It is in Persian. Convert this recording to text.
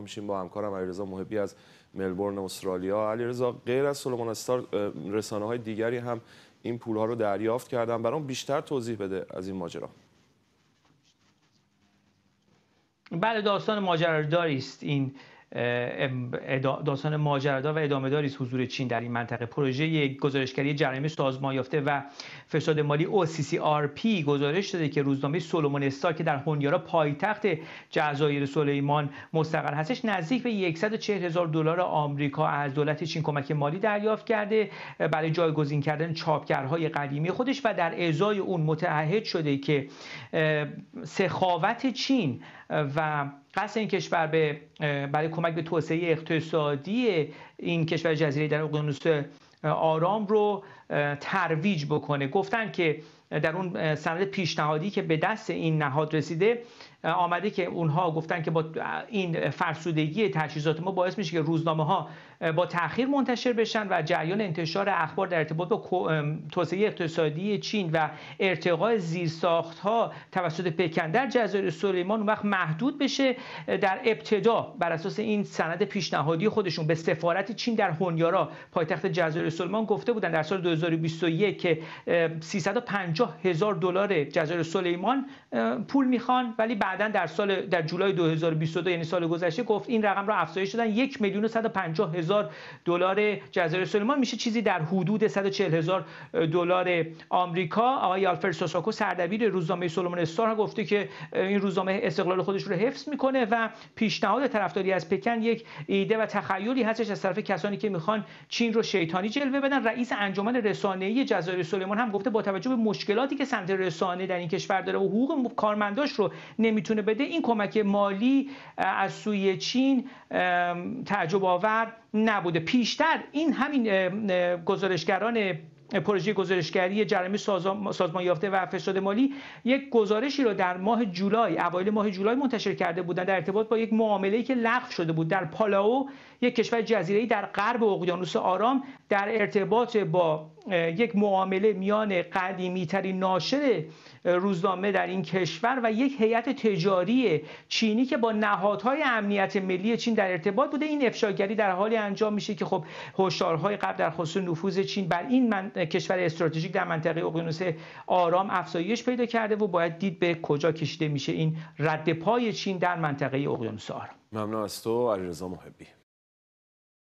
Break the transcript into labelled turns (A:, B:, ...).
A: همراه با همکارم علیرضا محبی از ملبورن استرالیا علیرضا غیر از سلمان استار رسانه های دیگری هم این پول ها رو دریافت کردن برام بیشتر توضیح بده از این ماجرا بله داستان ماجراداری است این داستان ماجردا و ادامه داری حضور چین در این منطقه پروژه گزارشگری جرایم سازمان یافته و فساد مالی OCCRP گزارش داده که روزنامه سولومون استار که در هونیارا پایتخت جزایر سلیمان مستقر هستش نزدیک به 140 هزار دلار آمریکا از دولت چین کمک مالی دریافت کرده برای جایگزین کردن چاپگرهای قدیمی خودش و در اعضای اون متعهد شده که سخاوت چین و قصد این کشور به برای کمک به توسعه اقتصادی این کشور جزیره در اقیانوس آرام رو ترویج بکنه گفتن که در اون سند پیشنهادی که به دست این نهاد رسیده آمده که اونها گفتن که با این فرسودگی تجهیزات ما باعث میشه که روزنامه ها با تاخیر منتشر بشن و جریان انتشار اخبار در ارتباط با توسعه اقتصادی چین و ارتقاء زیرساخت ها توسط پکندر جزایر سلیمان وقت محدود بشه در ابتدا بر اساس این سند پیشنهادی خودشون به سفارت چین در هونیارا پایتخت جزایر سلیمان گفته بودن در سال 2021 که 350 هزار دلار جزایر سلیمان پول میخوان ولی بعدا در سال در جولای 2022 یعنی سال گذشته گفت این رقم را افزایش دادن یک میلیون و هزار دلار جزایر سلیمان میشه چیزی در حدود 140 هزار دلار آمریکا آقای آلفرد سوساکو سردبیر روزنامه سلیمان استار گفته که این روزنامه استقلال خودش رو حفظ میکنه و پیشنهاد طرفداری از پکن یک ایده و تخیلی هستش از طرف کسانی که میخوان چین رو شیطانی جلوه بدن رئیس انجمن رسانه‌ای جزایر سلیمان هم گفته با توجه به مشکل مشکلاتی که سمت رسانه در این کشور داره و حقوق کارمنداش رو نمیتونه بده این کمک مالی از سوی چین تعجب آور نبوده پیشتر این همین گزارشگران پروژه گزارشگری جرمی سازمان یافته و فساد مالی یک گزارشی را در ماه جولای اوایل ماه جولای منتشر کرده بودند در ارتباط با یک معامله که لغو شده بود در پالاو یک کشور جزیره‌ای در غرب اقیانوس آرام در ارتباط با یک معامله میان قدیمی ترین ناشر روزنامه در این کشور و یک هیئت تجاری چینی که با نهادهای امنیت ملی چین در ارتباط بوده این افشاگری در حالی انجام میشه که خب هشدارهای قبل در خصوص نفوذ چین بر این کشور استراتژیک در منطقه اقیانوس آرام افزایش پیدا کرده و باید دید به کجا کشیده میشه این رد پای چین در منطقه اقیانوس آرام ممنون از تو علیرضا محبی